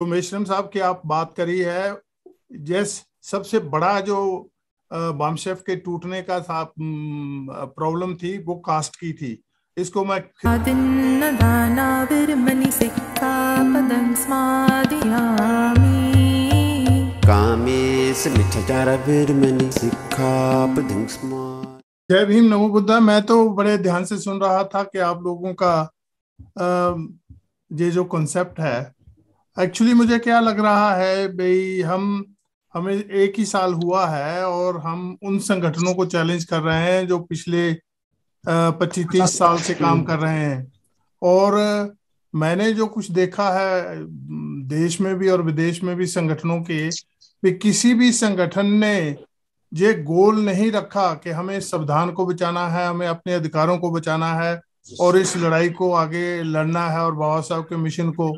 तो मेश्रम साहब की आप बात करी है जैस सबसे बड़ा जो बामशेफ के टूटने का साफ प्रॉब्लम थी वो कास्ट की थी इसको मैं जय भीम नमो बुद्धा मैं तो बड़े ध्यान से सुन रहा था कि आप लोगों का ये जो कॉन्सेप्ट है एक्चुअली मुझे क्या लग रहा है भाई हम हमें एक ही साल हुआ है और हम उन संगठनों को चैलेंज कर रहे हैं जो पिछले पच्चीस तीस साल से काम कर रहे हैं और मैंने जो कुछ देखा है देश में भी और विदेश में भी संगठनों के भी किसी भी संगठन ने ये गोल नहीं रखा कि हमें संविधान को बचाना है हमें अपने अधिकारों को बचाना है और इस लड़ाई को आगे लड़ना है और बाबा साहब के मिशन को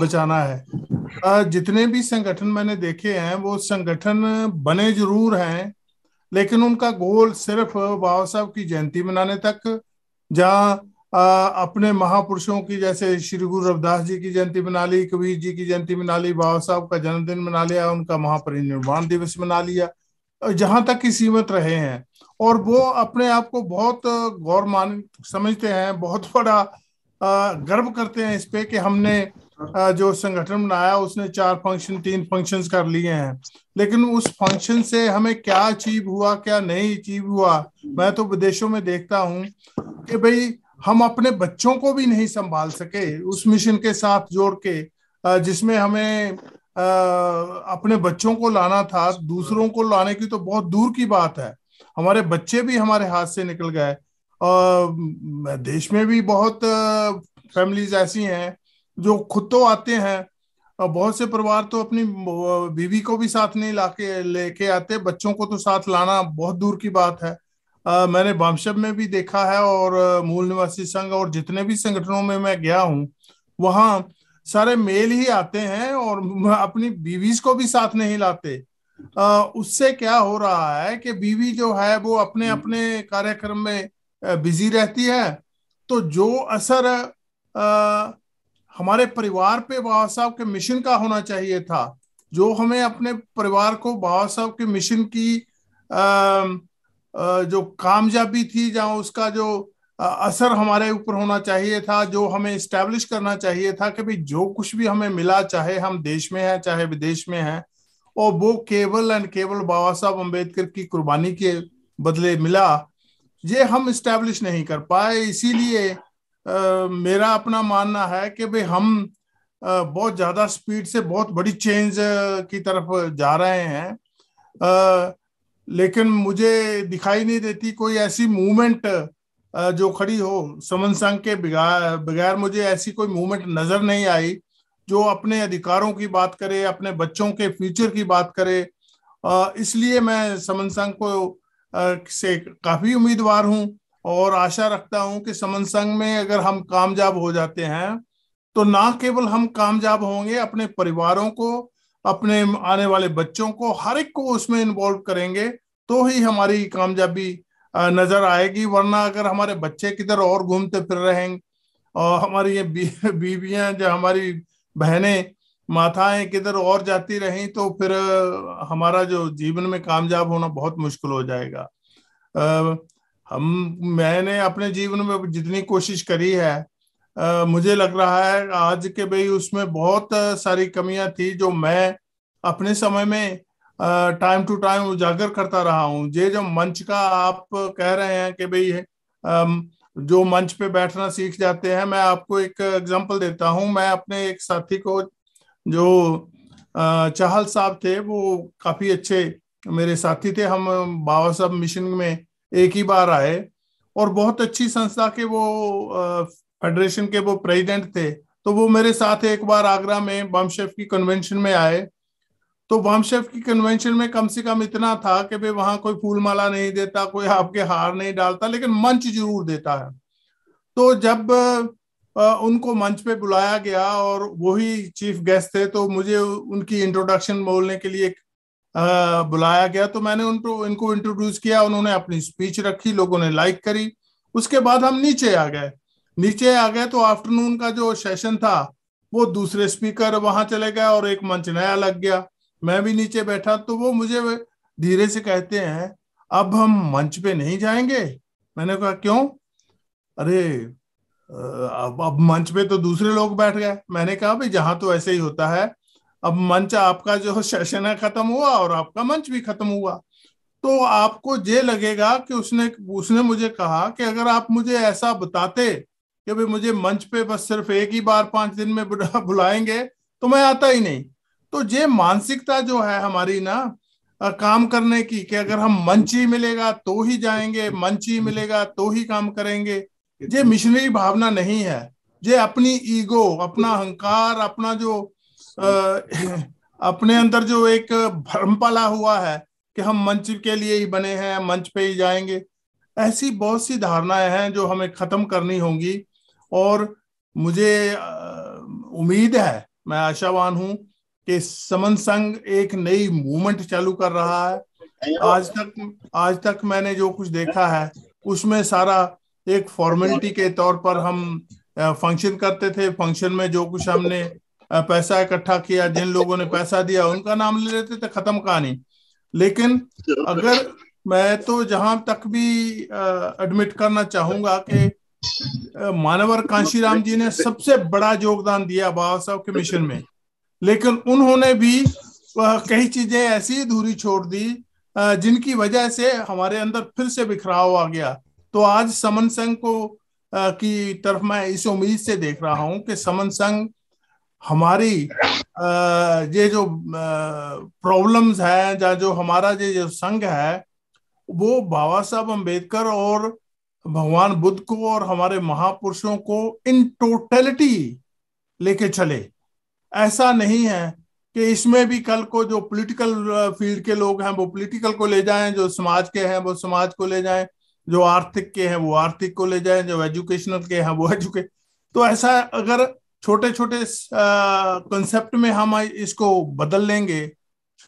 बचाना है जितने भी संगठन मैंने देखे हैं वो संगठन बने जरूर हैं लेकिन उनका गोल सिर्फ बाबा साहब की जयंती मनाने तक जहाँ अपने महापुरुषों की जैसे श्री गुरु रविदास जी की जयंती मना ली कबीर जी की जयंती मना ली बाबा साहब का जन्मदिन मना लिया उनका महापरिनिर्वाण दिवस मना लिया जहां तक की सीमित रहे हैं और वो अपने आप को बहुत गौरमान समझते हैं बहुत बड़ा गर्व करते हैं इस पे कि हमने जो संगठन बनाया उसने चार फंक्शन तीन फंक्शंस कर लिए हैं लेकिन उस फंक्शन से हमें क्या अचीव हुआ क्या नहीं अचीव हुआ मैं तो विदेशों में देखता हूं कि भाई हम अपने बच्चों को भी नहीं संभाल सके उस मिशन के साथ जोड़ के जिसमें हमें आ, अपने बच्चों को लाना था दूसरों को लाने की तो बहुत दूर की बात है हमारे बच्चे भी हमारे हाथ से निकल गए और देश में भी बहुत फैमिलीज ऐसी हैं जो खुद तो आते हैं और बहुत से परिवार तो अपनी बीवी को भी साथ नहीं लाके लेके आते बच्चों को तो साथ लाना बहुत दूर की बात है आ, मैंने बामशब में भी देखा है और मूल निवासी संघ और जितने भी संगठनों में मैं गया हूँ वहाँ सारे मेल ही आते हैं और अपनी बीवीज को भी साथ नहीं लाते आ, उससे क्या हो रहा है कि बीवी जो है वो अपने हम्म। अपने कार्यक्रम में बिजी रहती है तो जो असर आ, हमारे परिवार पे बाबा साहब के मिशन का होना चाहिए था जो हमें अपने परिवार को बाबा साहब के मिशन की आ, आ, जो कामयाबी थी जहाँ उसका जो असर हमारे ऊपर होना चाहिए था जो हमें इस्टेब्लिश करना चाहिए था कि भाई जो कुछ भी हमें मिला चाहे हम देश में हैं चाहे विदेश में हैं और वो केवल एंड केवल बाबा साहब अम्बेडकर की कुर्बानी के बदले मिला ये हम इस्टेब्लिश नहीं कर पाए इसीलिए मेरा अपना मानना है कि भाई हम आ, बहुत ज़्यादा स्पीड से बहुत बड़ी चेंज की तरफ जा रहे हैं आ, लेकिन मुझे दिखाई नहीं देती कोई ऐसी मूवमेंट जो खड़ी हो समन संघ के बगैर बगैर मुझे ऐसी कोई मूवमेंट नजर नहीं आई जो अपने अधिकारों की बात करे अपने बच्चों के फ्यूचर की बात करे इसलिए मैं समन संघ को से काफी उम्मीदवार हूँ और आशा रखता हूं कि समन संघ में अगर हम कामयाब हो जाते हैं तो ना केवल हम कामयाब होंगे अपने परिवारों को अपने आने वाले बच्चों को हर एक को उसमें इन्वॉल्व करेंगे तो ही हमारी कामयाबी नजर आएगी वरना अगर हमारे बच्चे किधर और घूमते फिर रहे और हमारी ये बीवियां जो हमारी बहनें माथाएं किधर और जाती रही तो फिर हमारा जो जीवन में कामयाब होना बहुत मुश्किल हो जाएगा आ, हम मैंने अपने जीवन में जितनी कोशिश करी है आ, मुझे लग रहा है आज के भाई उसमें बहुत सारी कमियां थी जो मैं अपने समय में टाइम टू टाइम उजागर करता रहा हूँ ये जो मंच का आप कह रहे हैं कि भाई जो मंच पे बैठना सीख जाते हैं मैं आपको एक एग्जांपल देता हूँ मैं अपने एक साथी को जो चाहल साहब थे वो काफी अच्छे मेरे साथी थे हम बाबा साहब मिशन में एक ही बार आए और बहुत अच्छी संस्था के वो फेडरेशन के वो प्रेसिडेंट थे तो वो मेरे साथ एक बार आगरा में बम शेफ की कन्वेंशन में आए तो वामशेफ की कन्वेंशन में कम से कम इतना था कि भाई वहां कोई फूल माला नहीं देता कोई आपके हार नहीं डालता लेकिन मंच जरूर देता है तो जब उनको मंच पे बुलाया गया और वही चीफ गेस्ट थे तो मुझे उनकी इंट्रोडक्शन बोलने के लिए बुलाया गया तो मैंने उनको इनको इंट्रोड्यूस किया उन्होंने अपनी स्पीच रखी लोगों ने लाइक करी उसके बाद हम नीचे आ गए नीचे आ गए तो आफ्टरनून का जो सेशन था वो दूसरे स्पीकर वहां चले गए और एक मंच नया लग गया मैं भी नीचे बैठा तो वो मुझे धीरे से कहते हैं अब हम मंच पे नहीं जाएंगे मैंने कहा क्यों अरे अब अब मंच पे तो दूसरे लोग बैठ गए मैंने कहा भाई जहां तो ऐसे ही होता है अब मंच आपका जो सेशन है खत्म हुआ और आपका मंच भी खत्म हुआ तो आपको ये लगेगा कि उसने उसने मुझे कहा कि अगर आप मुझे ऐसा बताते कि भाई मुझे मंच पे बस सिर्फ एक ही बार पांच दिन में बुलाएंगे तो मैं आता ही नहीं तो ये मानसिकता जो है हमारी ना काम करने की कि अगर हम मंच ही मिलेगा तो ही जाएंगे मंच ही मिलेगा तो ही काम करेंगे ये मिशनरी भावना नहीं है ये अपनी ईगो अपना अहंकार अपना जो आ, अपने अंदर जो एक भ्रम पला हुआ है कि हम मंच के लिए ही बने हैं मंच पे ही जाएंगे ऐसी बहुत सी धारणाएं हैं जो हमें खत्म करनी होंगी और मुझे उम्मीद है मैं आशावान हूं कि समन संघ एक नई मूवमेंट चालू कर रहा है आज तक आज तक मैंने जो कुछ देखा है उसमें सारा एक फॉर्मेलिटी के तौर पर हम फंक्शन करते थे फंक्शन में जो कुछ हमने पैसा इकट्ठा किया जिन लोगों ने पैसा दिया उनका नाम ले लेते थे खत्म कहानी लेकिन अगर मैं तो जहां तक भी एडमिट करना चाहूंगा कि मानवर कांशीराम जी ने सबसे बड़ा योगदान दिया बाबा साहब के मिशन में लेकिन उन्होंने भी कई चीजें ऐसी अधूरी छोड़ दी जिनकी वजह से हमारे अंदर फिर से बिखराव आ गया तो आज समन संघ को की तरफ मैं इस उम्मीद से देख रहा हूं कि समन संघ हमारी ये जो प्रॉब्लम्स है या जो हमारा ये जो संघ है वो बाबा साहब अम्बेडकर और भगवान बुद्ध को और हमारे महापुरुषों को इन टोटलिटी लेके चले ऐसा नहीं है कि इसमें भी कल को जो पॉलिटिकल फील्ड uh, के लोग हैं वो पॉलिटिकल को ले जाएं जो समाज के हैं वो समाज को ले जाएं जो आर्थिक के हैं वो आर्थिक को ले जाएं जो एजुकेशनल के हैं वो एजुके तो ऐसा अगर छोटे छोटे कंसेप्ट में हम इसको बदल लेंगे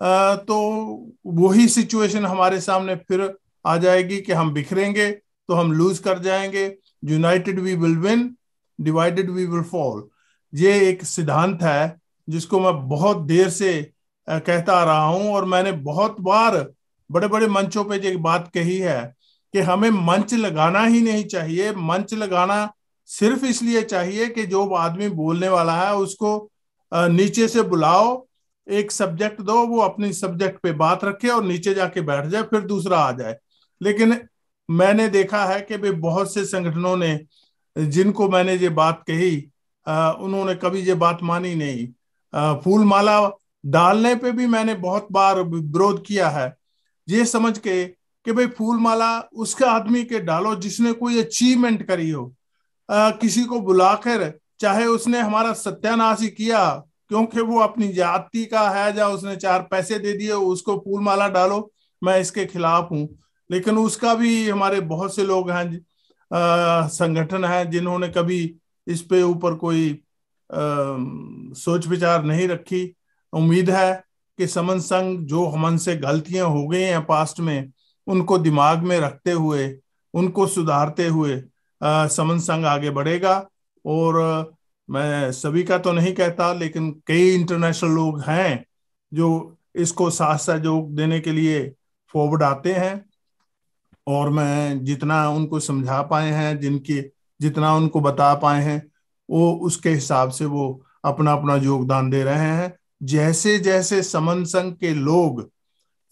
आ, uh, तो वही सिचुएशन हमारे सामने फिर आ जाएगी कि हम बिखरेंगे तो हम लूज कर जाएंगे united we will win divided we will fall ये एक सिद्धांत है जिसको मैं बहुत देर से कहता आ रहा हूं और मैंने बहुत बार बड़े बड़े मंचों पे एक बात कही है कि हमें मंच लगाना ही नहीं चाहिए मंच लगाना सिर्फ इसलिए चाहिए कि जो आदमी बोलने वाला है उसको नीचे से बुलाओ एक सब्जेक्ट दो वो अपने सब्जेक्ट पे बात रखे और नीचे जाके बैठ जाए फिर दूसरा आ जाए लेकिन मैंने देखा है कि भाई बहुत से संगठनों ने जिनको मैंने ये बात कही उन्होंने कभी ये बात मानी नहीं फूल माला डालने पे भी मैंने बहुत बार विरोध किया है ये समझ के कि भाई फूल माला उसके आदमी के डालो जिसने कोई अचीवमेंट करी हो आ, किसी को बुलाकर चाहे उसने हमारा सत्यानाश ही किया क्योंकि वो अपनी जाति का है या उसने चार पैसे दे दिए उसको फूल माला डालो मैं इसके खिलाफ हूँ लेकिन उसका भी हमारे बहुत से लोग हैं संगठन है जिन्होंने कभी इस पे ऊपर कोई आ, सोच विचार नहीं रखी उम्मीद है कि समन संघ जो से गलतियां हो गई हैं पास्ट में उनको दिमाग में रखते हुए उनको सुधारते हुए आ, समन संघ आगे बढ़ेगा और मैं सभी का तो नहीं कहता लेकिन कई इंटरनेशनल लोग हैं जो इसको साथ सहयोग देने के लिए फॉरवर्ड आते हैं और मैं जितना उनको समझा पाए हैं जिनकी जितना उनको बता पाए हैं वो उसके हिसाब से वो अपना अपना योगदान दे रहे हैं जैसे जैसे समन संघ के लोग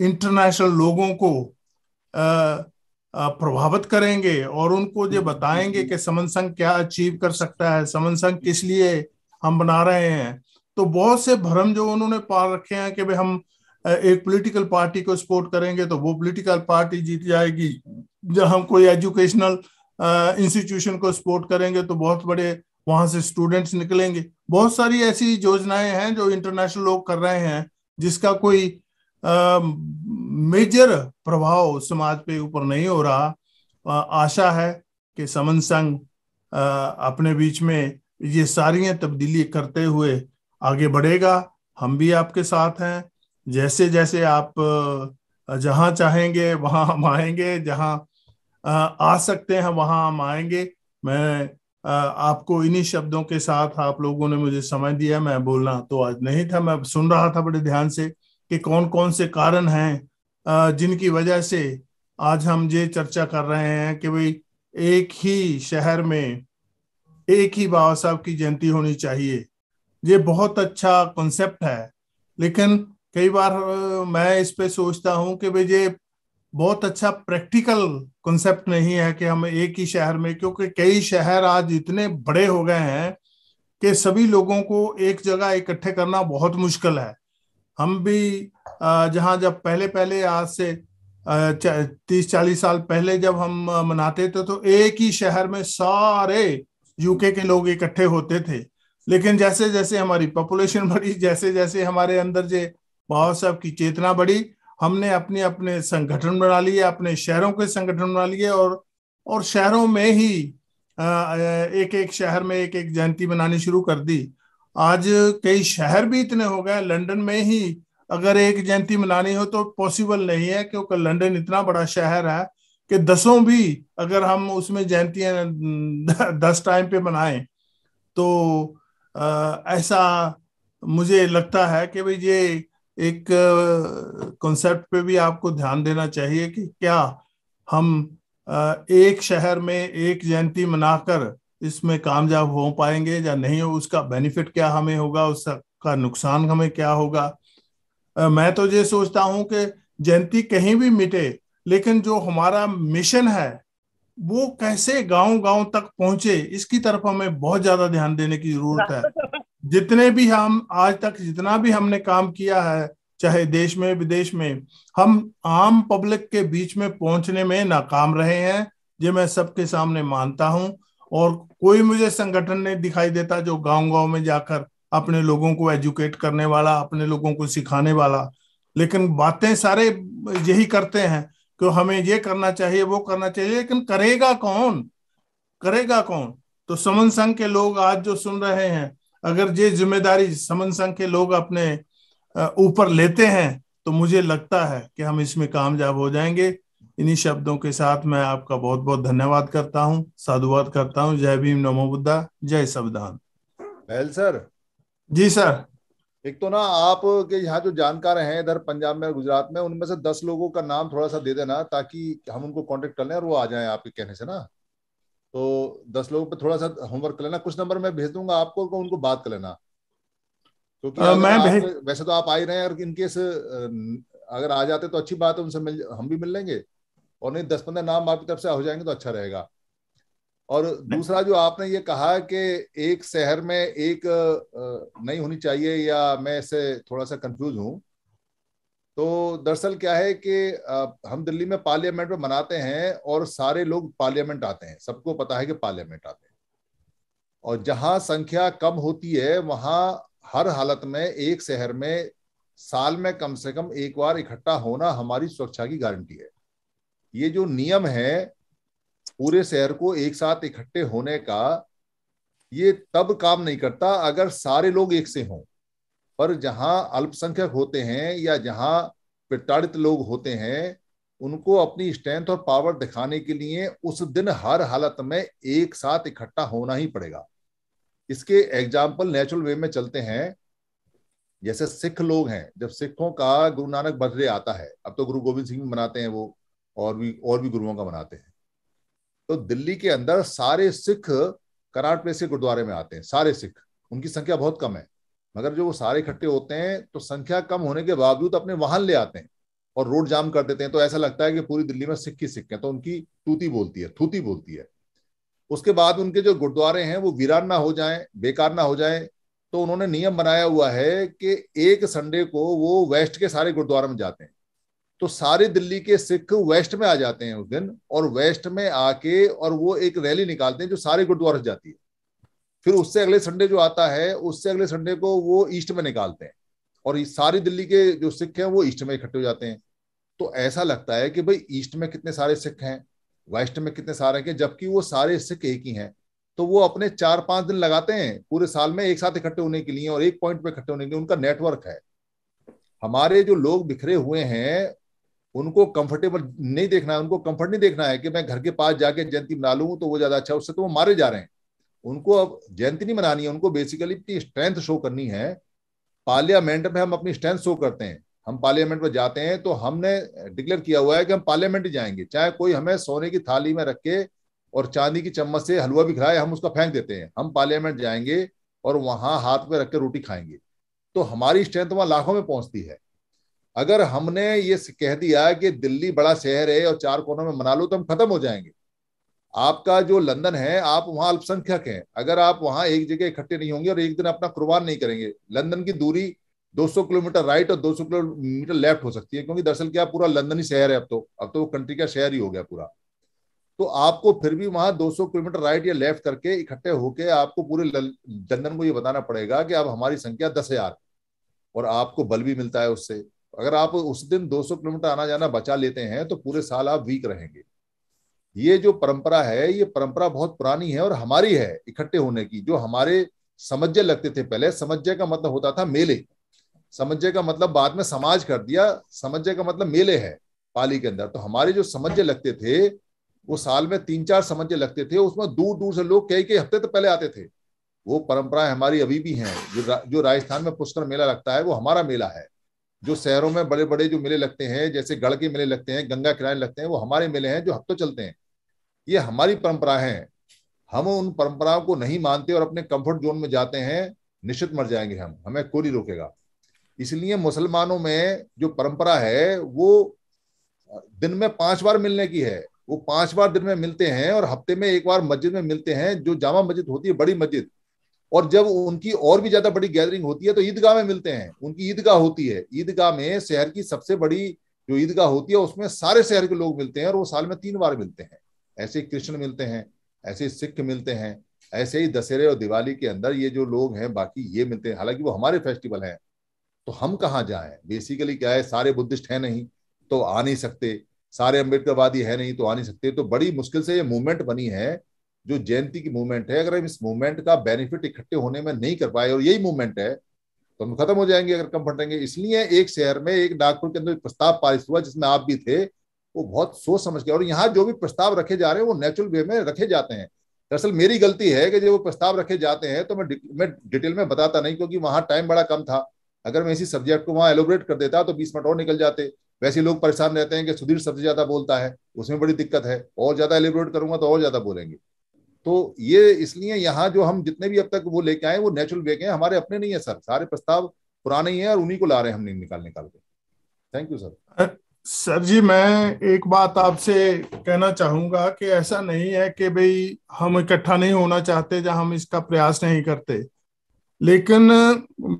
इंटरनेशनल लोगों को प्रभावित करेंगे और उनको ये बताएंगे कि समन संघ क्या अचीव कर सकता है समन संघ किस लिए हम बना रहे हैं तो बहुत से भ्रम जो उन्होंने पाल रखे हैं कि भाई हम एक पॉलिटिकल पार्टी को सपोर्ट करेंगे तो वो पॉलिटिकल पार्टी जीत जाएगी जब हम कोई एजुकेशनल इंस्टीट्यूशन को सपोर्ट करेंगे तो बहुत बड़े वहां से स्टूडेंट्स निकलेंगे बहुत सारी ऐसी योजनाएं हैं जो इंटरनेशनल लोग कर रहे हैं जिसका कोई मेजर प्रभाव समाज पे ऊपर नहीं हो रहा आशा है कि समन संघ अपने बीच में ये सारी तब्दीली करते हुए आगे बढ़ेगा हम भी आपके साथ हैं जैसे जैसे आप जहां चाहेंगे वहां हम आएंगे जहां आ सकते हैं वहां हम आएंगे मैं आपको इन्हीं शब्दों के साथ आप लोगों ने मुझे समय दिया मैं बोलना तो आज नहीं था मैं सुन रहा था बड़े ध्यान से कि कौन कौन से कारण हैं जिनकी वजह से आज हम ये चर्चा कर रहे हैं कि भाई एक ही शहर में एक ही बाबा साहब की जयंती होनी चाहिए ये बहुत अच्छा कॉन्सेप्ट है लेकिन कई बार मैं इस पे सोचता हूँ कि भाई ये बहुत अच्छा प्रैक्टिकल कॉन्सेप्ट नहीं है कि हम एक ही शहर में क्योंकि कई शहर आज इतने बड़े हो गए हैं कि सभी लोगों को एक जगह इकट्ठे करना बहुत मुश्किल है हम भी जहां जब पहले पहले आज से तीस चालीस साल पहले जब हम मनाते थे तो एक ही शहर में सारे यूके के लोग इकट्ठे होते थे लेकिन जैसे जैसे हमारी पॉपुलेशन बढ़ी जैसे जैसे हमारे अंदर जे भाव साहब की चेतना बढ़ी हमने अपने अपने संगठन बना लिए अपने शहरों के संगठन बना लिए और और शहरों में ही एक एक शहर में एक एक जयंती मनानी शुरू कर दी आज कई शहर भी इतने हो गए लंदन में ही अगर एक जयंती मनानी हो तो पॉसिबल नहीं है क्योंकि लंदन इतना बड़ा शहर है कि दसों भी अगर हम उसमें जयंती दस टाइम पे मनाए तो ऐसा मुझे लगता है कि भाई ये एक कॉन्सेप्ट पे भी आपको ध्यान देना चाहिए कि क्या हम एक शहर में एक जयंती मनाकर इसमें कामयाब हो पाएंगे या नहीं हो उसका बेनिफिट क्या हमें होगा उसका नुकसान हमें क्या होगा मैं तो ये सोचता हूं कि जयंती कहीं भी मिटे लेकिन जो हमारा मिशन है वो कैसे गांव गांव तक पहुंचे इसकी तरफ हमें बहुत ज्यादा ध्यान देने की जरूरत है जितने भी हम आज तक जितना भी हमने काम किया है चाहे देश में विदेश में हम आम पब्लिक के बीच में पहुंचने में नाकाम रहे हैं ये मैं सबके सामने मानता हूं और कोई मुझे संगठन नहीं दिखाई देता जो गांव गांव में जाकर अपने लोगों को एजुकेट करने वाला अपने लोगों को सिखाने वाला लेकिन बातें सारे यही करते हैं कि हमें ये करना चाहिए वो करना चाहिए लेकिन करेगा कौन करेगा कौन तो समन संघ के लोग आज जो सुन रहे हैं अगर ये जिम्मेदारी समन संघ के लोग अपने ऊपर लेते हैं तो मुझे लगता है कि हम इसमें कामयाब हो जाएंगे इन्हीं शब्दों के साथ मैं आपका बहुत बहुत धन्यवाद करता हूं साधुवाद करता हूं जय भीम नमो बुद्धा जय संविधान सर जी सर एक तो ना आप के यहाँ जो जानकार हैं इधर पंजाब में और गुजरात में उनमें से दस लोगों का नाम थोड़ा सा दे देना ताकि हम उनको कांटेक्ट कर लें और वो आ जाए आपके कहने से ना तो दस लोगों पर थोड़ा सा होमवर्क कर लेना कुछ नंबर मैं भेज दूंगा आपको तो उनको बात कर लेना क्योंकि तो मैं भेज... वैसे तो आप आ ही रहे हैं अगर इनकेस अगर आ जाते तो अच्छी बात है उनसे मिल हम भी मिल लेंगे और नहीं दस पंद्रह नाम आपकी तरफ से हो जाएंगे तो अच्छा रहेगा और दूसरा जो आपने ये कहा कि एक शहर में एक नहीं होनी चाहिए या मैं इससे थोड़ा सा कंफ्यूज हूँ तो दरअसल क्या है कि हम दिल्ली में पार्लियामेंट में मनाते हैं और सारे लोग पार्लियामेंट आते हैं सबको पता है कि पार्लियामेंट आते हैं और जहां संख्या कम होती है वहां हर हालत में एक शहर में साल में कम से कम एक बार इकट्ठा होना हमारी सुरक्षा की गारंटी है ये जो नियम है पूरे शहर को एक साथ इकट्ठे होने का ये तब काम नहीं करता अगर सारे लोग एक से हों पर जहां अल्पसंख्यक होते हैं या जहां प्रताड़ित लोग होते हैं उनको अपनी स्ट्रेंथ और पावर दिखाने के लिए उस दिन हर हालत में एक साथ इकट्ठा होना ही पड़ेगा इसके एग्जाम्पल नेचुरल वे में चलते हैं जैसे सिख लोग हैं जब सिखों का गुरु नानक बर्थडे आता है अब तो गुरु गोविंद सिंह मनाते हैं वो और भी और भी गुरुओं का मनाते हैं तो दिल्ली के अंदर सारे सिख कराट प्लेस के गुरुद्वारे में आते हैं सारे सिख उनकी संख्या बहुत कम है मगर जो वो सारे इकट्ठे होते हैं तो संख्या कम होने के बावजूद अपने वाहन ले आते हैं और रोड जाम कर देते हैं तो ऐसा लगता है कि पूरी दिल्ली में सिख ही सिख है तो उनकी तूती बोलती है थूती बोलती है उसके बाद उनके जो गुरुद्वारे हैं वो वीरान ना हो जाए बेकार ना हो जाए तो उन्होंने नियम बनाया हुआ है कि एक संडे को वो वेस्ट के सारे गुरुद्वारे में जाते हैं तो सारे दिल्ली के सिख वेस्ट में आ जाते हैं उस दिन और वेस्ट में आके और वो एक रैली निकालते हैं जो सारे गुरुद्वारे जाती है फिर उससे अगले संडे जो आता है उससे अगले संडे को वो ईस्ट में निकालते हैं और ये सारी दिल्ली के जो सिख हैं वो ईस्ट में इकट्ठे हो जाते हैं तो ऐसा लगता है कि भाई ईस्ट में कितने सारे सिख हैं वेस्ट में कितने सारे हैं जबकि वो सारे सिख एक ही हैं तो वो अपने चार पांच दिन लगाते हैं पूरे साल में एक साथ इकट्ठे होने के लिए और एक पॉइंट पे इकट्ठे होने के लिए उनका नेटवर्क है हमारे जो लोग बिखरे हुए हैं उनको कंफर्टेबल नहीं देखना है उनको कंफर्ट नहीं देखना है कि मैं घर के पास जाके जयंती मना लूँ तो वो ज्यादा अच्छा उससे तो वो मारे जा रहे हैं उनको अब जयंती नहीं मनानी है उनको बेसिकली अपनी स्ट्रेंथ शो करनी है पार्लियामेंट में हम अपनी स्ट्रेंथ शो करते हैं हम पार्लियामेंट में जाते हैं तो हमने डिक्लेयर किया हुआ है कि हम पार्लियामेंट ही जाएंगे चाहे कोई हमें सोने की थाली में रख के और चांदी की चम्मच से हलवा भी खिलाए हम उसका फेंक देते हैं हम पार्लियामेंट जाएंगे और वहां हाथ में रख के रोटी खाएंगे तो हमारी स्ट्रेंथ वहां लाखों में पहुंचती है अगर हमने ये कह दिया कि दिल्ली बड़ा शहर है और चार कोनों में मना लो तो हम खत्म हो जाएंगे आपका जो लंदन है आप वहां अल्पसंख्यक हैं अगर आप वहां एक जगह इकट्ठे नहीं होंगे और एक दिन अपना कुर्बान नहीं करेंगे लंदन की दूरी 200 किलोमीटर राइट और 200 किलोमीटर लेफ्ट हो सकती है क्योंकि दरअसल क्या पूरा लंदन ही शहर है अब तो अब तो वो कंट्री का शहर ही हो गया पूरा तो आपको फिर भी वहां 200 किलोमीटर राइट या लेफ्ट करके इकट्ठे होके आपको पूरे लंदन को ये बताना पड़ेगा कि अब हमारी संख्या दस हजार और आपको बल भी मिलता है उससे अगर आप उस दिन 200 किलोमीटर आना जाना बचा लेते हैं तो पूरे साल आप वीक रहेंगे ये जो परंपरा है ये परंपरा बहुत पुरानी है और हमारी है इकट्ठे होने की जो हमारे समझे लगते थे पहले समझे का मतलब होता था मेले समझे का मतलब बाद में समाज कर दिया समझे का मतलब मेले है पाली के अंदर तो हमारे जो समझे लगते थे वो साल में तीन चार समझे लगते थे उसमें दूर दूर से लोग कई कई हफ्ते तो पहले आते थे वो परंपराएं हमारी अभी भी हैं जो जो राजस्थान में पुष्कर मेला लगता है वो हमारा मेला है जो शहरों में बड़े बड़े जो मेले लगते हैं जैसे गढ़ के मेले लगते हैं गंगा किनारे लगते हैं वो हमारे मेले हैं जो हफ्तों चलते हैं ये हमारी परंपरा है हम उन परंपराओं को नहीं मानते और अपने कंफर्ट जोन में जाते हैं निश्चित मर जाएंगे हम हमें कोई नहीं रोकेगा इसलिए मुसलमानों में जो परंपरा है वो दिन में पांच बार मिलने की है वो पांच बार दिन में मिलते हैं और हफ्ते में एक बार मस्जिद में मिलते हैं जो जामा मस्जिद होती है बड़ी मस्जिद और जब उनकी और भी ज्यादा बड़ी गैदरिंग होती है तो ईदगाह में मिलते हैं उनकी ईदगाह होती है ईदगाह में शहर की सबसे बड़ी जो ईदगाह होती है उसमें सारे शहर के लोग मिलते हैं और वो साल में तीन बार मिलते हैं ऐसे कृष्ण मिलते हैं ऐसे सिख मिलते हैं ऐसे ही दशहरे और दिवाली के अंदर ये जो लोग हैं बाकी ये मिलते हैं हालांकि वो हमारे फेस्टिवल हैं तो हम कहाँ जाएं बेसिकली क्या है सारे बुद्धिस्ट हैं नहीं तो आ नहीं सकते सारे अम्बेडकरवादी है नहीं तो आ नहीं सकते तो बड़ी मुश्किल से ये मूवमेंट बनी है जो जयंती की मूवमेंट है अगर हम इस मूवमेंट का बेनिफिट इकट्ठे होने में नहीं कर पाए और यही मूवमेंट है तो हम खत्म हो जाएंगे अगर कम फटेंगे इसलिए एक शहर में एक नागपुर के अंदर एक प्रस्ताव पारित हुआ जिसमें आप भी थे वो बहुत सोच समझ के और यहाँ जो भी प्रस्ताव रखे जा रहे हैं वो नेचुरल वे में रखे जाते हैं दरअसल मेरी गलती है कि जो वो प्रस्ताव रखे जाते हैं तो मैं मैं डिटेल में बताता नहीं क्योंकि वहाँ टाइम बड़ा कम था अगर मैं इसी सब्जेक्ट को वहाँ एलोबरेट कर देता तो बीस मिनट और निकल जाते वैसे लोग परेशान रहते हैं कि सुधीर सबसे ज्यादा बोलता है उसमें बड़ी दिक्कत है और ज्यादा एलिब्रेट करूंगा तो और ज्यादा बोलेंगे तो ये इसलिए यहाँ जो हम जितने भी अब तक वो लेके आए वो नेचुरल वे के हैं हमारे अपने नहीं है सर सारे प्रस्ताव पुराने ही है और उन्हीं को ला रहे हैं हम निकाल निकाल के thank you sir sir ji मैं एक बात आपसे कहना चाहूंगा कि ऐसा नहीं है कि भाई हम इकट्ठा नहीं होना चाहते या हम इसका प्रयास नहीं करते लेकिन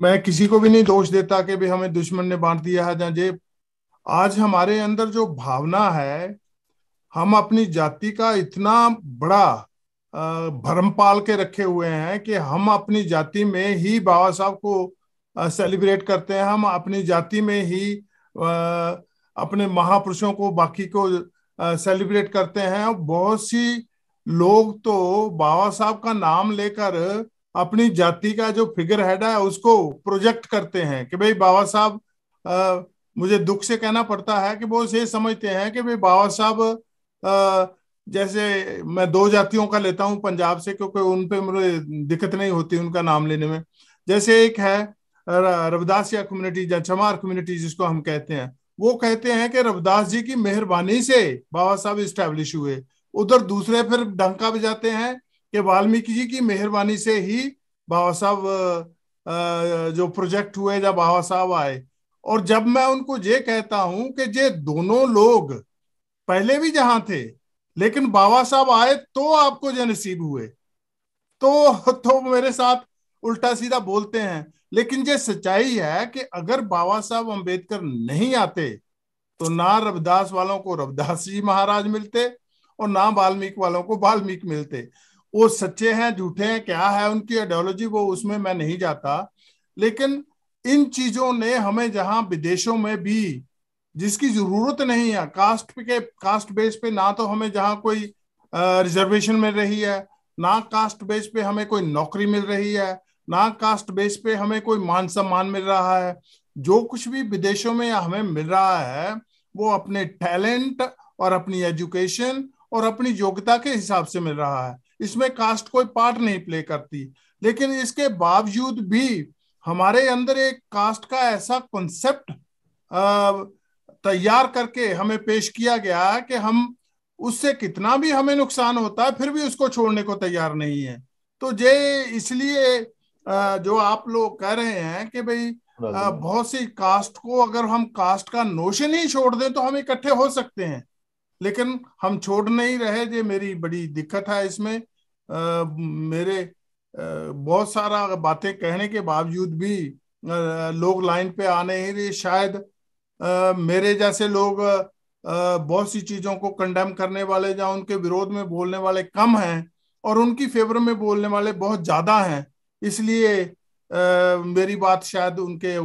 मैं किसी को भी नहीं दोष देता कि भाई हमें दुश्मन ने बांट दिया है या जे आज हमारे अंदर जो भावना है हम अपनी जाति का इतना बड़ा भरम पाल के रखे हुए हैं कि हम अपनी जाति में ही बाबा साहब को सेलिब्रेट करते हैं हम अपनी जाति में ही आ, अपने महापुरुषों को बाकी को सेलिब्रेट करते हैं और बहुत सी लोग तो बाबा साहब का नाम लेकर अपनी जाति का जो फिगर हेड है उसको प्रोजेक्ट करते हैं कि भाई बाबा साहब मुझे दुख से कहना पड़ता है कि वो ये समझते हैं कि भाई बाबा साहब जैसे मैं दो जातियों का लेता हूँ पंजाब से क्योंकि उन पे मुझे दिक्कत नहीं होती उनका नाम लेने में जैसे एक है रविदासिया कम्युनिटी या चमार कम्युनिटी जिसको हम कहते हैं वो कहते हैं कि रविदास जी की मेहरबानी से बाबा साहब इस्टेब्लिश हुए उधर दूसरे फिर डंका बजाते हैं कि वाल्मीकि जी की मेहरबानी से ही बाबा साहब जो प्रोजेक्ट हुए या बाबा साहब आए और जब मैं उनको ये कहता हूं कि ये दोनों लोग पहले भी जहां थे लेकिन बाबा साहब आए तो आपको जो नसीब हुए तो तो मेरे साथ उल्टा सीधा बोलते हैं लेकिन ये सच्चाई है कि अगर बाबा साहब अम्बेडकर नहीं आते तो ना रविदास वालों को रविदास जी महाराज मिलते और ना वाल्मीकि वालों को वाल्मीकि मिलते वो सच्चे हैं झूठे हैं क्या है उनकी आइडियोलॉजी वो उसमें मैं नहीं जाता लेकिन इन चीजों ने हमें जहां विदेशों में भी जिसकी जरूरत नहीं है कास्ट के कास्ट बेस पे ना तो हमें जहां कोई रिजर्वेशन मिल रही है ना कास्ट बेस पे हमें कोई नौकरी मिल रही है ना कास्ट बेस पे हमें कोई मान सम्मान मिल रहा है जो कुछ भी विदेशों में हमें मिल रहा है वो अपने टैलेंट और अपनी एजुकेशन और अपनी योग्यता के हिसाब से मिल रहा है इसमें कास्ट कोई पार्ट नहीं प्ले करती लेकिन इसके बावजूद भी हमारे अंदर एक कास्ट का ऐसा कॉन्सेप्ट तैयार करके हमें पेश किया गया है कि हम उससे कितना भी हमें नुकसान होता है फिर भी उसको छोड़ने को तैयार नहीं है तो ये इसलिए जो आप लोग कह रहे हैं कि भाई बहुत सी कास्ट को अगर हम कास्ट का नोशन ही छोड़ दें तो हम इकट्ठे हो सकते हैं लेकिन हम छोड़ नहीं रहे ये मेरी बड़ी दिक्कत है इसमें आ, मेरे आ, बहुत सारा बातें कहने के बावजूद भी आ, लोग लाइन पे आ नहीं रहे शायद आ, मेरे जैसे लोग आ, बहुत सी चीजों को कंडेम करने वाले या उनके विरोध में बोलने वाले कम हैं और उनकी फेवर में बोलने वाले बहुत ज्यादा हैं इसलिए आ, मेरी बात शायद उनके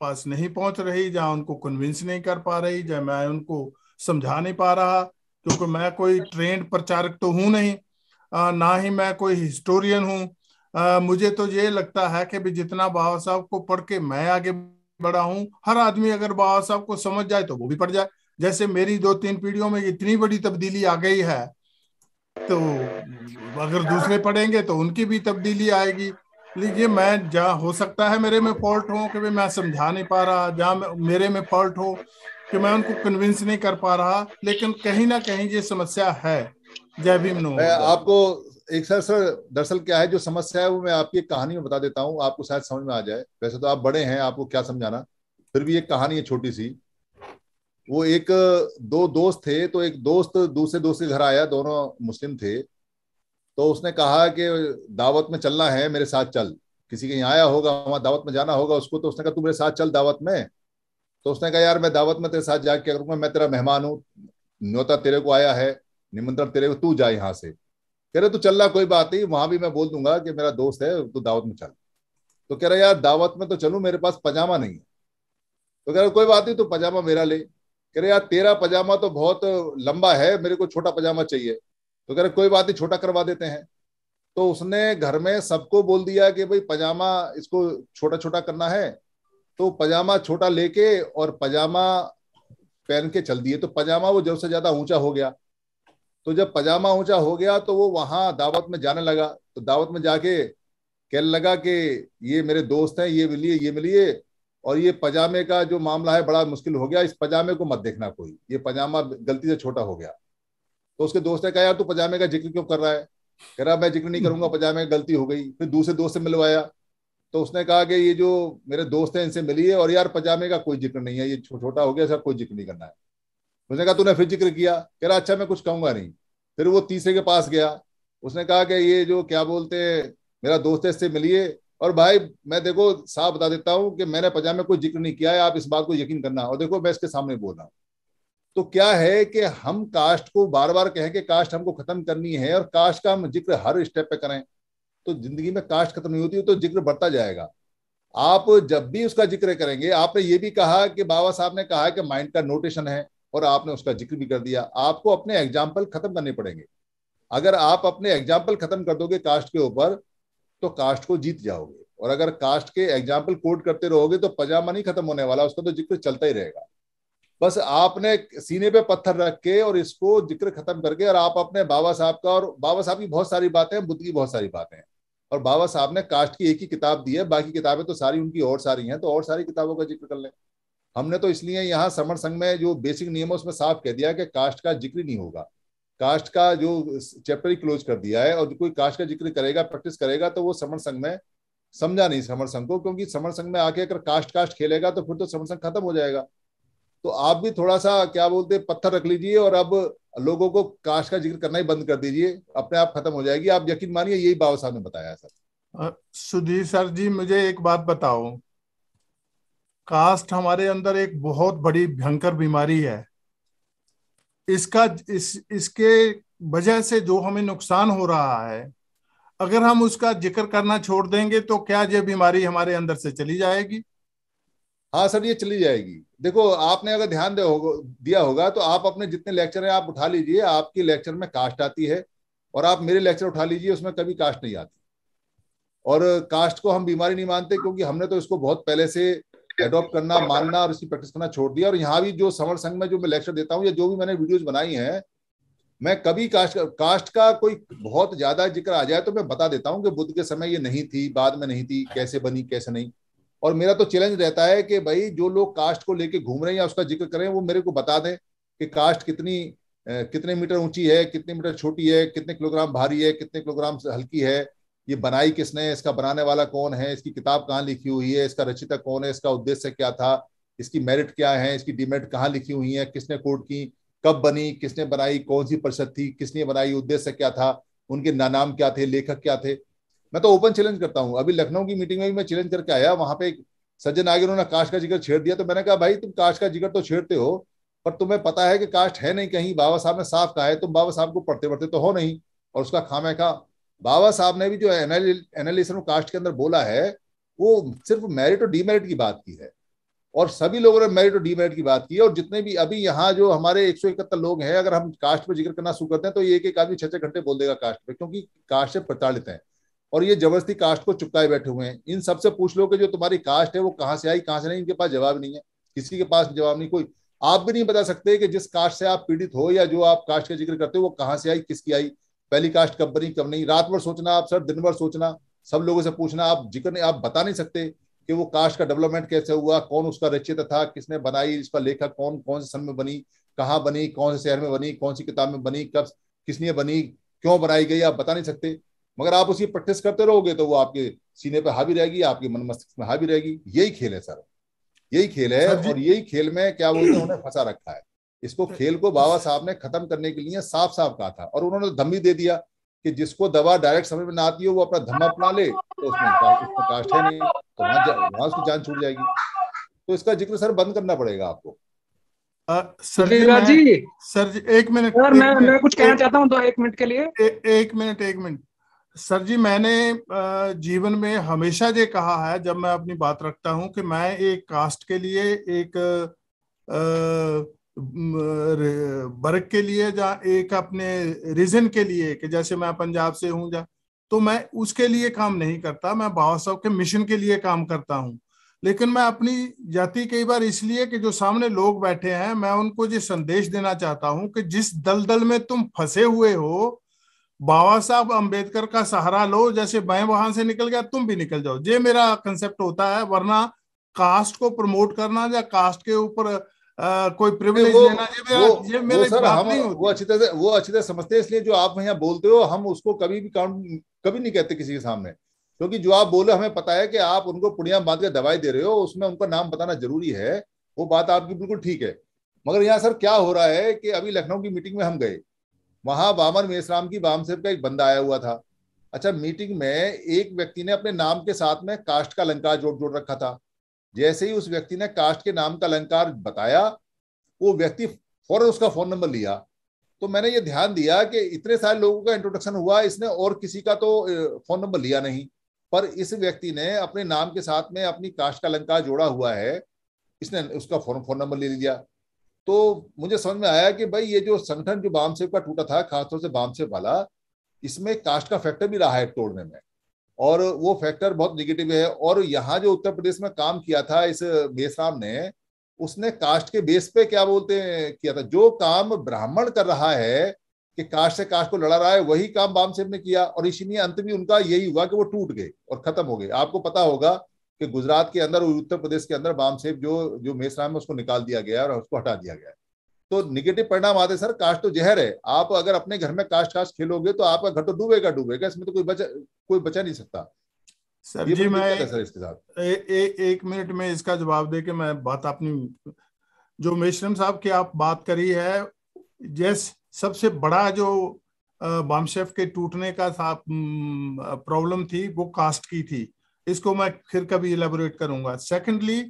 पास नहीं पहुंच रही जहां उनको कन्विंस नहीं कर पा रही जहां मैं उनको समझा नहीं पा रहा क्योंकि मैं कोई ट्रेंड प्रचारक तो हूं नहीं आ, ना ही मैं कोई हिस्टोरियन हूं मुझे तो ये लगता है कि भी जितना बाबा साहब को पढ़ के मैं आगे बढ़ा हूं हर आदमी अगर बाबा साहब को समझ जाए तो वो भी पढ़ जाए जैसे मेरी दो तीन पीढ़ियों में इतनी बड़ी तब्दीली आ गई है तो अगर दूसरे पढ़ेंगे तो उनकी भी तब्दीली आएगी लीजिए मैं जहाँ हो सकता है मेरे में फॉल्ट हो कि मैं समझा नहीं पा रहा जहाँ मेरे में फॉल्ट हो कि मैं उनको कन्विंस नहीं कर पा रहा लेकिन कहीं ना कहीं ये समस्या है जय भीम आपको एक सर सर दरअसल क्या है जो समस्या है वो मैं आपकी एक कहानी में बता देता हूँ आपको शायद समझ में आ जाए वैसे तो आप बड़े हैं आपको क्या समझाना फिर भी एक कहानी है छोटी सी वो एक दो दोस्त थे तो एक दोस्त दूसरे दोस्त के घर आया दोनों मुस्लिम थे तो उसने कहा कि दावत में चलना है मेरे साथ चल किसी के यहाँ आया होगा वहां दावत में जाना होगा उसको तो उसने कहा तू मेरे साथ चल दावत में तो उसने कहा यार मैं दावत में तेरे साथ जा क्या करूंगा मैं तेरा मेहमान हूँ न्योता तेरे को आया है निमंत्रण तेरे को तू जा यहाँ से कह रहे तू चल रहा कोई बात नहीं वहां भी मैं बोल दूंगा कि मेरा दोस्त है तू दावत में चल तो कह रहा यार दावत में तो चलू मेरे पास पजामा नहीं है तो कह रहे कोई बात नहीं तू पजामा मेरा ले कह रहे यार तेरा पजामा तो बहुत लंबा है मेरे को छोटा पजामा चाहिए तो कह रहे कोई बात नहीं छोटा करवा देते हैं तो उसने घर में सबको बोल दिया कि भाई पजामा इसको छोटा छोटा करना है तो पजामा छोटा लेके और पजामा पहन के चल दिए तो पजामा वो जब से ज्यादा ऊंचा हो गया तो जब पजामा ऊंचा हो गया तो वो वहां दावत में जाने लगा तो दावत में जाके कहने लगा कि ये मेरे दोस्त हैं ये मिलिए ये मिलिए और ये पजामे का जो मामला है बड़ा मुश्किल हो गया इस पजामे को मत देखना कोई ये पजामा गलती से छोटा हो गया तो उसके दोस्त ने कहा यार तू पजामे का जिक्र क्यों कर रहा है कह रहा मैं जिक्र नहीं करूंगा पजामे की गलती हो गई फिर दूसरे दोस्त से मिलवाया तो उसने कहा कि ये जो मेरे दोस्त हैं इनसे मिली है और यार पजामे का कोई जिक्र नहीं है ये छोटा हो गया सर कोई जिक्र नहीं करना है उसने कहा तूने फिर जिक्र किया कह रहा अच्छा मैं कुछ कहूंगा नहीं फिर वो तीसरे के पास गया उसने कहा कि ये जो क्या बोलते हैं मेरा दोस्त है इससे मिलिए और भाई मैं देखो साफ बता देता हूँ कि मैंने पजामे कोई जिक्र नहीं किया है आप इस बात को यकीन करना और देखो मैं इसके सामने बोल रहा हूँ तो क्या है कि हम कास्ट को बार बार कहें कि कास्ट हमको खत्म करनी है और कास्ट का हम जिक्र हर स्टेप पे करें तो जिंदगी में कास्ट खत्म नहीं होती तो जिक्र बढ़ता जाएगा आप जब भी उसका जिक्र करेंगे आपने ये भी कहा कि बाबा साहब ने कहा कि माइंड का नोटेशन है और आपने उसका जिक्र भी कर दिया आपको अपने एग्जाम्पल खत्म करने पड़ेंगे अगर आप अपने एग्जाम्पल खत्म कर दोगे कास्ट के ऊपर तो कास्ट को जीत जाओगे और अगर कास्ट के एग्जाम्पल कोट करते रहोगे तो पजामा नहीं खत्म होने वाला उसका तो जिक्र चलता ही रहेगा बस आपने सीने पे पत्थर रख के और इसको जिक्र खत्म करके और आप अपने बाबा साहब का और बाबा साहब की बहुत सारी बातें बुद्ध की बहुत सारी बातें हैं और बाबा साहब ने कास्ट की एक ही किताब दी है बाकी किताबें तो सारी उनकी और सारी हैं तो और सारी किताबों का जिक्र कर लें हमने तो इसलिए यहाँ समर संघ में जो बेसिक नियम है उसमें साफ कह दिया कि कास्ट का जिक्र नहीं होगा कास्ट का जो चैप्टर ही क्लोज कर दिया है और कोई कास्ट का जिक्र करेगा प्रैक्टिस करेगा तो वो समर संघ में समझा नहीं समर संघ को क्योंकि समर संघ में आके अगर कास्ट कास्ट खेलेगा तो फिर तो समर संघ खत्म हो जाएगा तो आप भी थोड़ा सा क्या बोलते पत्थर रख लीजिए और अब लोगों को काश का जिक्र करना ही बंद कर दीजिए अपने आप खत्म हो जाएगी आप यकीन मानिए यही बाबा साहब ने बताया सर सुधीर सर जी मुझे एक बात बताओ कास्ट हमारे अंदर एक बहुत बड़ी भयंकर बीमारी है इसका इस इसके वजह से जो हमें नुकसान हो रहा है अगर हम उसका जिक्र करना छोड़ देंगे तो क्या ये बीमारी हमारे अंदर से चली जाएगी हाँ सर ये चली जाएगी देखो आपने अगर ध्यान हो दिया होगा तो आप अपने जितने लेक्चर हैं आप उठा लीजिए आपकी लेक्चर में कास्ट आती है और आप मेरे लेक्चर उठा लीजिए उसमें कभी कास्ट नहीं आती और कास्ट को हम बीमारी नहीं मानते क्योंकि हमने तो इसको बहुत पहले से एडॉप्ट करना मानना और इसकी प्रैक्टिस करना छोड़ दिया और यहाँ भी जो समर संघ में जो मैं लेक्चर देता हूँ या जो भी मैंने वीडियोज बनाई है मैं कभी कास्ट कास्ट का कोई बहुत ज्यादा जिक्र आ जाए तो मैं बता देता हूँ कि बुद्ध के समय ये नहीं थी बाद में नहीं थी कैसे बनी कैसे नहीं और मेरा तो चैलेंज रहता है कि भाई जो लोग कास्ट को लेके घूम रहे हैं या उसका जिक्र करें वो मेरे को बता दें कि कास्ट कितनी कितने मीटर ऊंची है कितने मीटर छोटी है कितने किलोग्राम भारी है कितने किलोग्राम हल्की है ये बनाई किसने इसका बनाने वाला कौन है इसकी किताब कहाँ लिखी हुई है इसका रचिता कौन है इसका उद्देश्य क्या था इसकी मेरिट क्या है इसकी डिमेरिट कहाँ लिखी हुई है किसने कोर्ट की कब बनी किसने बनाई कौन सी परिषद थी किसने बनाई उद्देश्य क्या था उनके नाम क्या थे लेखक क्या थे मैं तो ओपन चैलेंज करता हूँ अभी लखनऊ की मीटिंग में भी मैं चैलेंज करके आया वहां पे एक सज्जन आगे उन्होंने कास्ट का जिक्र छेड़ दिया तो मैंने कहा भाई तुम कास्ट का जिक्र तो छेड़ते हो पर तुम्हें पता है कि कास्ट है नहीं कहीं बाबा साहब ने साफ कहा है तुम बाबा साहब को पढ़ते पढ़ते तो हो नहीं और उसका खामे कहा खा बाबा साहब ने भी जो एनालिसन कास्ट के अंदर बोला है वो सिर्फ मेरिट और डीमेरिट की बात की है और सभी लोगों ने मेरिट और डीमेरिट की बात की है और जितने भी अभी यहाँ जो हमारे एक सौ इकहत्तर लोग हैं अगर हम कास्ट पर जिक्र करना शुरू करते हैं तो एक एक आदमी छह छह घंटे बोल देगा कास्ट पर क्योंकि कास्ट से प्रताड़ित हैं और ये जबरदस्ती कास्ट को चुपकाए बैठे हुए हैं इन सबसे पूछ लो कि जो तुम्हारी कास्ट है वो कहाँ से आई कहाँ से नहीं इनके पास जवाब नहीं है किसी के पास जवाब नहीं कोई आप भी नहीं बता सकते कि जिस कास्ट से आप पीड़ित हो या जो आप कास्ट का जिक्र करते हो वो कहाँ से आई किसकी आई पहली कास्ट कब बनी कब नहीं रात भर सोचना आप सर दिन भर सोचना सब लोगों से पूछना आप जिक्र नहीं आप बता नहीं सकते कि वो कास्ट का डेवलपमेंट कैसे हुआ कौन उसका रचित था किसने बनाई इसका लेखक कौन कौन से सन में बनी कहाँ बनी कौन से शहर में बनी कौन सी किताब में बनी कब किसने बनी क्यों बनाई गई आप बता नहीं सकते मगर आप उसी प्रैक्टिस करते रहोगे तो वो आपके सीने पर हावी रहेगी आपके मन मस्तिष्क में हावी रहेगी यही खेल है सर यही खेल है और यही खेल में क्या बोलते हैं उन्हें फंसा रखा है इसको खेल को बाबा साहब ने खत्म करने के लिए साफ साफ कहा था और उन्होंने धम्मी दे दिया कि जिसको दवा डायरेक्ट समझ में ना आती हो वो अपना धम्मा अपना ले तो उसमें उसमें है नहीं तो वहां वहां उसकी जान छूट जाएगी तो इसका जिक्र सर बंद करना पड़ेगा आपको सर जी जी सर जी एक मिनट सर मैं मैं कुछ कहना चाहता हूँ तो एक मिनट के लिए ए, एक मिनट एक मिनट सर जी मैंने जीवन में हमेशा ये कहा है जब मैं अपनी बात रखता हूं कि मैं एक कास्ट के लिए एक वर्ग के लिए या एक अपने रीजन के लिए कि जैसे मैं पंजाब से हूं या तो मैं उसके लिए काम नहीं करता मैं बाबा साहब के मिशन के लिए काम करता हूँ लेकिन मैं अपनी जाति कई बार इसलिए कि जो सामने लोग बैठे हैं मैं उनको ये संदेश देना चाहता हूं कि जिस दलदल में तुम फंसे हुए हो बाबा साहब अम्बेडकर का सहारा लो जैसे मैं वहां से निकल गया तुम भी निकल जाओ ये मेरा कंसेप्ट होता है वरना कास्ट को प्रमोट करना या कास्ट के ऊपर कोई प्रिविलेज लेना ये मेरा वो, ये हम नहीं वो अच्छी तरह से वो अच्छी तरह समझते हैं इसलिए जो आप यहाँ बोलते हो हम उसको कभी भी काउंट कभी नहीं कहते किसी के सामने क्योंकि जो आप बोले हमें पता है कि आप उनको पुणिया बांध के दवाई दे रहे हो उसमें उनका नाम बताना जरूरी है वो बात आपकी बिल्कुल ठीक है मगर यहाँ सर क्या हो रहा है कि अभी लखनऊ की मीटिंग में हम गए वहां वामन मेसराम की वाम का एक बंदा आया हुआ था अच्छा मीटिंग में एक व्यक्ति ने अपने नाम के साथ में कास्ट का अलंकार जोड़ जोड़ रखा था जैसे ही उस व्यक्ति ने कास्ट के नाम का अलंकार बताया वो व्यक्ति फौरन उसका फोन नंबर लिया तो मैंने ये ध्यान दिया कि इतने सारे लोगों का इंट्रोडक्शन हुआ इसने और किसी का तो फोन नंबर लिया नहीं पर इस व्यक्ति ने अपने नाम के साथ में अपनी कास्ट का अलंकार जोड़ा हुआ है इसने उसका फोन फोन नंबर ले लिया तो मुझे समझ में आया कि भाई ये जो संगठन जो सेव का टूटा था खासतौर से सेव वाला इसमें कास्ट का फैक्टर भी रहा है तोड़ने में और वो फैक्टर बहुत निगेटिव है और यहाँ जो उत्तर प्रदेश में काम किया था इस बेसराम ने उसने कास्ट के बेस पे क्या बोलते हैं किया था जो काम ब्राह्मण कर रहा है कि कास्ट से कास्ट को लड़ा रहा है वही काम बामसेव ने किया और इसीलिए अंत भी उनका यही हुआ कि वो टूट गए और खत्म हो गए आपको पता होगा कि गुजरात के अंदर और उत्तर प्रदेश के अंदर बामसेब जो जो मेसराम है उसको निकाल दिया गया और उसको हटा दिया गया तो निगेटिव परिणाम आते सर कास्ट तो जहर है आप अगर अपने घर में कास्ट कास्ट खेलोगे तो आपका घर तो डूबेगा डूबेगा इसमें तो कोई बचा कोई बचा नहीं सकता सर जी मैं सर इसके साथ ए, ए, एक मिनट में इसका जवाब दे के मैं बात अपनी जो मेश्रम साहब की आप बात करी है जैस सबसे बड़ा जो बामशेफ के टूटने का प्रॉब्लम थी वो कास्ट की थी इसको मैं फिर कभी इलेबोरेट करूंगा सेकेंडली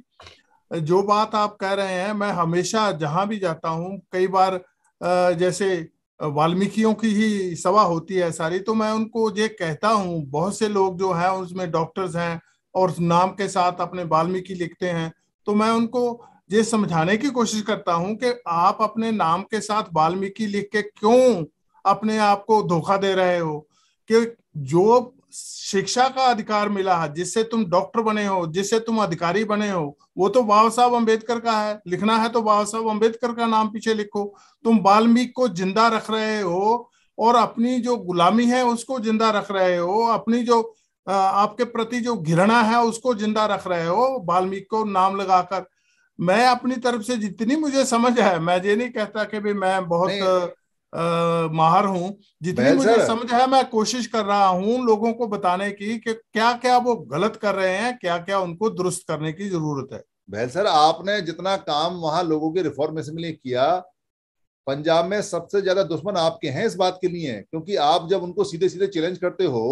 जो बात आप कह रहे हैं मैं हमेशा जहां भी जाता हूं कई बार जैसे वाल्मीकियों की ही सभा होती है सारी तो मैं उनको ये कहता हूँ बहुत से लोग जो हैं उसमें डॉक्टर्स हैं और नाम के साथ अपने वाल्मीकि लिखते हैं तो मैं उनको ये समझाने की कोशिश करता हूं कि आप अपने नाम के साथ वाल्मीकि लिख के क्यों अपने आप को धोखा दे रहे हो कि जो शिक्षा का अधिकार मिला है जिससे तुम डॉक्टर बने हो जिससे तुम अधिकारी बने हो वो तो बाबा साहब अम्बेडकर का है लिखना है तो बाबा साहब अम्बेडकर का नाम पीछे लिखो तुम वाल्मीकि को जिंदा रख रहे हो और अपनी जो गुलामी है उसको जिंदा रख रहे हो अपनी जो आपके प्रति जो घृणा है उसको जिंदा रख रहे हो वाल्मीकि को नाम लगाकर मैं अपनी तरफ से जितनी मुझे समझ है मैं ये नहीं कहता कि भाई मैं बहुत आ, माहर हूँ जितनी मुझे समझ है मैं कोशिश कर रहा हूँ लोगों को बताने की कि क्या क्या वो गलत कर रहे हैं क्या क्या उनको दुरुस्त करने की जरूरत है बहल सर आपने जितना काम वहां लोगों के रिफॉर्मेशन के लिए किया पंजाब में सबसे ज्यादा दुश्मन आपके हैं इस बात के लिए क्योंकि आप जब उनको सीधे सीधे चैलेंज करते हो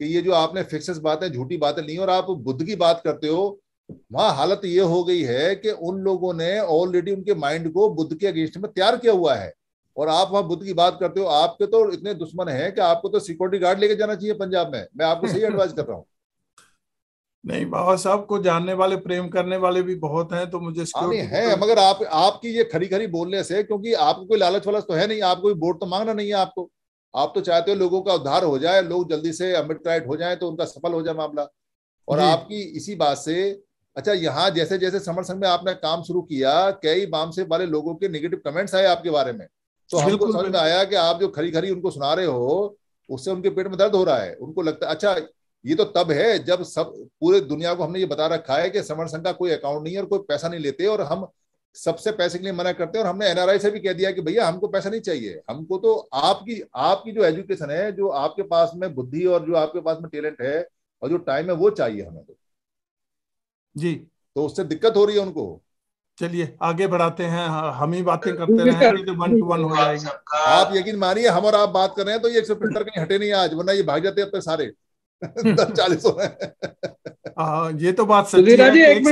कि ये जो आपने फिक्सेस बातें झूठी बातें ली और आप बुद्ध की बात करते हो वहां हालत ये हो गई है कि उन लोगों ने ऑलरेडी उनके माइंड को बुद्ध के अगेंस्ट में तैयार किया हुआ है और आप वहां बुद्ध की बात करते हो आपके तो इतने दुश्मन हैं कि आपको तो सिक्योरिटी गार्ड लेके जाना चाहिए पंजाब में मैं आपको सही एडवाइस कर रहा हूँ नहीं बाबा साहब को जानने वाले प्रेम करने वाले भी बहुत हैं तो मुझे हाँ, नहीं है तो... मगर आप आपकी ये खरी खरी बोलने से क्योंकि आपको कोई लालच वालच तो है नहीं आपको वोट तो मांगना नहीं है आपको आप तो चाहते हो लोगों का उद्धार हो जाए लोग जल्दी से अमृत राइट हो जाए तो उनका सफल हो जाए मामला और आपकी इसी बात से अच्छा यहाँ जैसे जैसे समर संघ में आपने काम शुरू किया कई बाम से वाले लोगों के निगेटिव कमेंट्स आए आपके बारे में तो हमको समझ में आया कि आप जो खरी खरी उनको सुना रहे हो उससे उनके पेट में दर्द हो रहा है उनको लगता है अच्छा ये तो तब है जब सब पूरे दुनिया को हमने ये बता रखा है कि समर संघ का कोई अकाउंट नहीं है और कोई पैसा नहीं लेते और हम सबसे पैसे के लिए मना करते हैं और हमने एनआरआई से भी कह दिया कि भैया हमको पैसा नहीं चाहिए हमको तो आपकी आपकी जो एजुकेशन है जो आपके पास में बुद्धि और जो आपके पास में टैलेंट है और जो टाइम है वो चाहिए हमें तो जी तो उससे दिक्कत हो रही है उनको चलिए आगे बढ़ाते हैं हम ही बातें करते रहे वन टू वन हो जाएगी आप यकीन मानिए हम और आप बात कर रहे हैं तो ये प्रिंटर कहीं हटे नहीं आज वरना ये भाग जाते हैं सारे चालीस हो ये तो बात सही है एक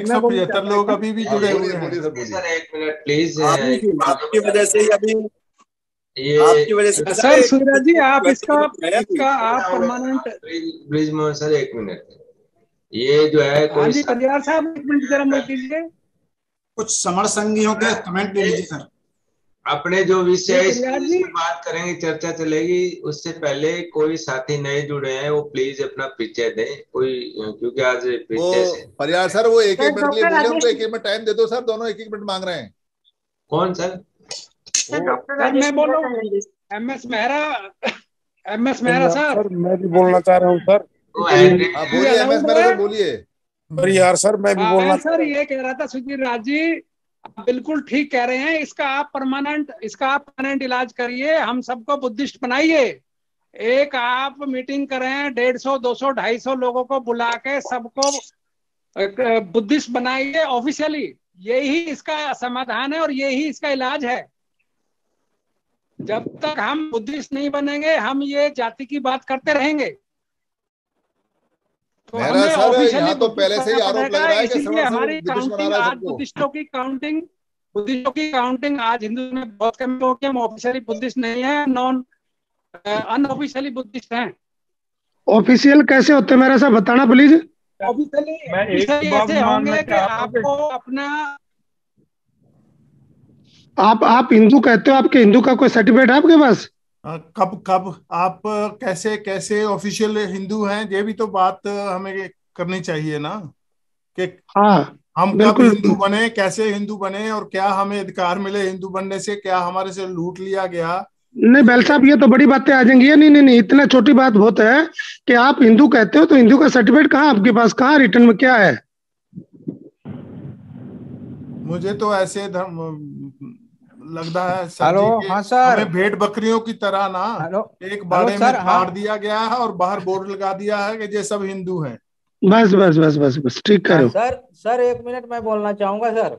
एक सौ पचहत्तर लोग अभी भी जुड़े हुए हैं आपकी वजह से सर सुधीरा जी आप इसका इसका आप परमानेंट प्लीज सर एक मिनट ये जो है कोई साहब एक मिनट जरा कीजिए कुछ समण संघियों के कमेंट दे लीजिए सर अपने जो विषय बात करेंगे चर्चा चलेगी उससे पहले कोई साथी नए जुड़े हैं वो प्लीज अपना परिचय दें कोई क्योंकि आज परिवार सर वो एक एक मिनट लिए बोले उनको एक एक मिनट टाइम दे दो सर दोनों एक एक मिनट मांग रहे हैं कौन सर सर मैं बोल रहा हूँ M S Mehra M S Mehra sir मैं भी बोलना चाह रहा हूँ सर बोलिए एम एस मेहरा सर बोलिए पर हम्म। यार सर मैं भी बोलना सर ये कह रहा था सुधीर राज जी बिल्कुल ठीक कह रहे हैं इसका आप परमानेंट इसका आप परमानेंट इलाज करिए हम सबको बुद्धिस्ट बनाइए एक आप मीटिंग करें डेढ़ सौ दो सौ ढाई सौ लोगों को बुला के सबको बुद्धिस्ट बनाइए ऑफिशियली यही इसका समाधान है और यही इसका इलाज है जब तक हम बुद्धिस्ट नहीं बनेंगे हम ये जाति की बात करते रहेंगे तो मेरा सर तो पहले से ही आरोप लग रहा है कि हमारी काउंटिंग आज बुद्धिस्टों की काउंटिंग बुद्धिस्टों की काउंटिंग आज हिंदू में बहुत कम हम ऑफिशियली बुद्धिस्ट नहीं है नॉन अनऑफिशियली बुद्धिस्ट हैं ऑफिशियल कैसे होते हैं मेरा साहब बताना प्लीज ऑफिशियली ऐसे होंगे कि आपको अपना आप आप हिंदू कहते हो आपके हिंदू का कोई सर्टिफिकेट है आपके पास कब कब आप कैसे कैसे ऑफिशियल हिंदू हैं ये भी तो बात हमें करनी चाहिए ना कि हाँ हम कब हिंदू बने कैसे हिंदू बने और क्या हमें अधिकार मिले हिंदू बनने से क्या हमारे से लूट लिया गया नहीं बैल साहब ये तो बड़ी बातें आ जाएंगी नहीं नहीं नहीं इतना छोटी बात बहुत है कि आप हिंदू कहते हो तो हिंदू का सर्टिफिकेट कहाँ आपके पास कहाँ रिटर्न में क्या है मुझे तो ऐसे धर्म लगता है हेलो हाँ सर भेट बकरियों की तरह ना हेलो एक बारे में फाड़ हाँ। दिया गया है और बाहर बोर्ड लगा दिया है कि ये सब हिंदू हैं बस बस बस बस बस ठीक हाँ, करो सर सर एक मिनट मैं बोलना चाहूंगा सर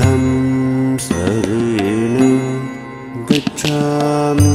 रेण गच्छामि